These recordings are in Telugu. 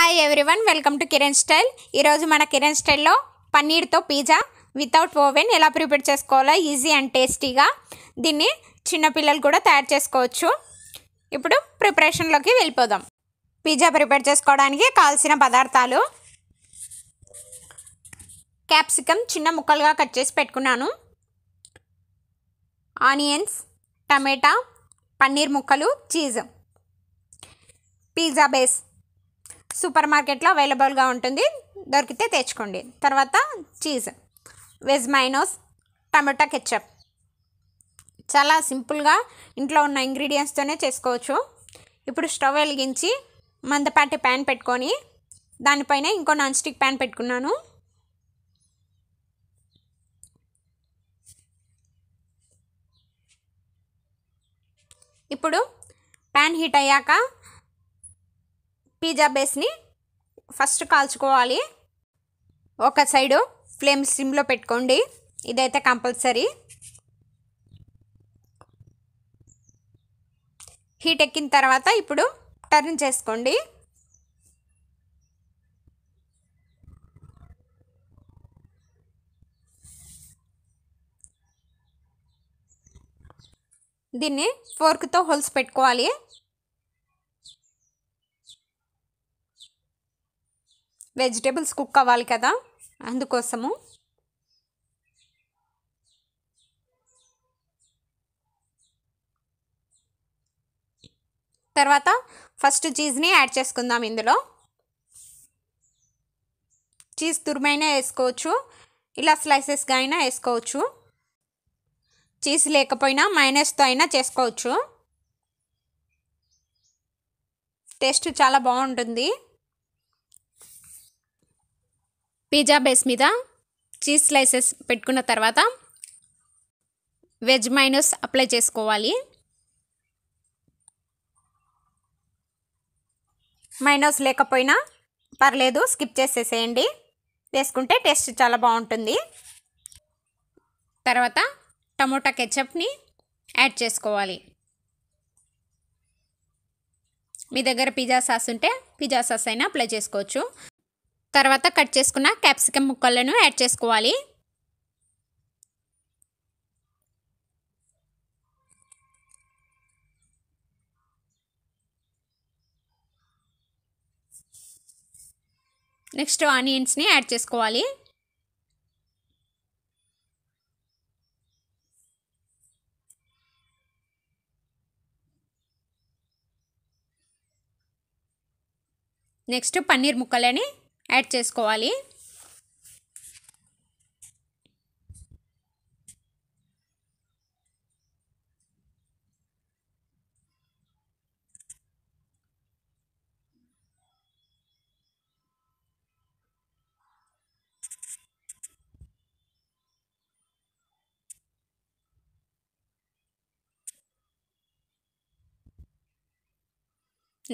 hi everyone welcome to Kiran style ఈరోజు మన కిరణ్ స్టైల్లో పన్నీర్తో పిజ్జా వితౌట్ ఓవెన్ ఎలా ప్రిపేర్ చేసుకోవాలో ఈజీ అండ్ టేస్టీగా దీన్ని చిన్నపిల్లలు కూడా తయారు చేసుకోవచ్చు ఇప్పుడు ప్రిపరేషన్లోకి వెళ్ళిపోదాం పిజ్జా ప్రిపేర్ చేసుకోవడానికి కావాల్సిన పదార్థాలు క్యాప్సికమ్ చిన్న ముక్కలుగా కట్ చేసి పెట్టుకున్నాను ఆనియన్స్ టమాటా పన్నీర్ ముక్కలు చీజ్ పిజ్జా బేస్ సూపర్ మార్కెట్లో అవైలబుల్గా ఉంటుంది దొరికితే తెచ్చుకోండి తర్వాత చీజ్ వెజ్ మైనోస్ టమాటా కెచ్చప్ చాలా సింపుల్గా ఇంట్లో ఉన్న ఇంగ్రీడియంట్స్తోనే చేసుకోవచ్చు ఇప్పుడు స్టవ్ వెలిగించి మందపాటి ప్యాన్ పెట్టుకొని దానిపైన ఇంకో నాన్ స్టిక్ ప్యాన్ పెట్టుకున్నాను ఇప్పుడు ప్యాన్ హీట్ అయ్యాక పిజ్జా బేస్ని ఫస్ట్ కాల్చుకోవాలి ఒక సైడు ఫ్లేమ్ సిమ్లో పెట్టుకోండి ఇదైతే కంపల్సరీ హీట్ ఎక్కిన తర్వాత ఇప్పుడు టర్న్ చేసుకోండి దీన్ని ఫోర్క్తో హోల్స్ పెట్టుకోవాలి వెజిటేబుల్స్ కుక్ అవ్వాలి కదా అందుకోసము తర్వాత ఫస్ట్ చీజ్ని యాడ్ చేసుకుందాం ఇందులో చీజ్ తురిమైనా వేసుకోవచ్చు ఇలా స్లైసెస్గా అయినా వేసుకోవచ్చు చీజ్ లేకపోయినా మైనస్తో అయినా చేసుకోవచ్చు టేస్ట్ చాలా బాగుంటుంది పిజ్జా బేస్ మీద చీజ్ స్లైసెస్ పెట్టుకున్న తర్వాత వెజ్ మైనస్ అప్లై చేసుకోవాలి మైనస్ లేకపోయినా పర్లేదు స్కిప్ చేసేసేయండి వేసుకుంటే టేస్ట్ చాలా బాగుంటుంది తర్వాత టమోటా కెచప్ని యాడ్ చేసుకోవాలి మీ దగ్గర పిజ్జా సాస్ ఉంటే పిజ్జా సాస్ అయినా అప్లై చేసుకోవచ్చు తర్వాత కట్ చేసుకున్న క్యాప్సికమ్ ముక్కలను యాడ్ చేసుకోవాలి నెక్స్ట్ ఆనియన్స్ని యాడ్ చేసుకోవాలి నెక్స్ట్ పన్నీర్ ముక్కలని యాడ్ చేసుకోవాలి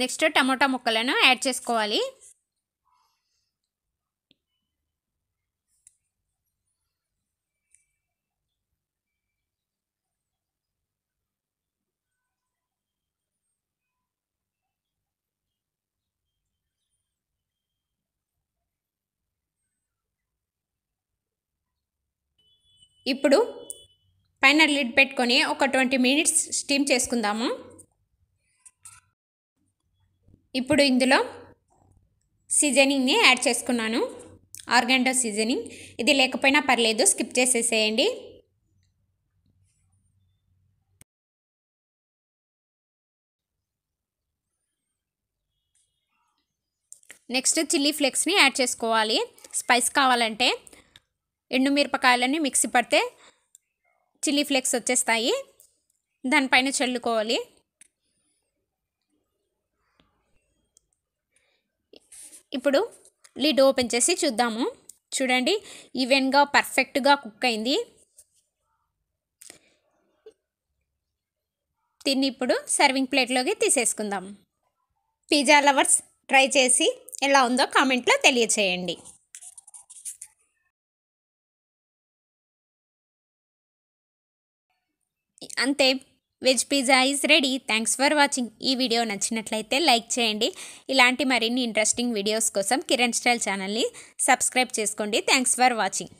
నెక్స్ట్ టమోటా ముక్కలను యాడ్ చేసుకోవాలి ఇప్పుడు పైన లిడ్ పెట్టుకొని ఒక ట్వంటీ మినిట్స్ స్టీమ్ చేసుకుందాము ఇప్పుడు ఇందులో సీజనింగ్ని యాడ్ చేసుకున్నాను ఆర్గాండో సీజనింగ్ ఇది లేకపోయినా పర్లేదు స్కిప్ చేసేసేయండి నెక్స్ట్ చిల్లీ ఫ్లేక్స్ని యాడ్ చేసుకోవాలి స్పైస్ కావాలంటే మిరపకాయలన్నీ మిక్సీ పడితే చిల్లీ ఫ్లేక్స్ వచ్చేస్తాయి దానిపైన చల్లుకోవాలి ఇప్పుడు లిడ్ ఓపెన్ చేసి చూద్దాము చూడండి ఈవెన్గా పర్ఫెక్ట్గా కుక్ అయింది దీన్ని ఇప్పుడు సర్వింగ్ ప్లేట్లోకి తీసేసుకుందాం పిజ్జా లవర్స్ ట్రై చేసి ఎలా ఉందో కామెంట్లో తెలియచేయండి అంతే veg pizza is ready thanks for watching ఈ వీడియో నచ్చినట్లయితే లైక్ చేయండి ఇలాంటి మరిన్ని ఇంట్రెస్టింగ్ వీడియోస్ కోసం కిరణ్ స్టైల్ ఛానల్ని సబ్స్క్రైబ్ చేసుకోండి థ్యాంక్స్ ఫర్ వాచింగ్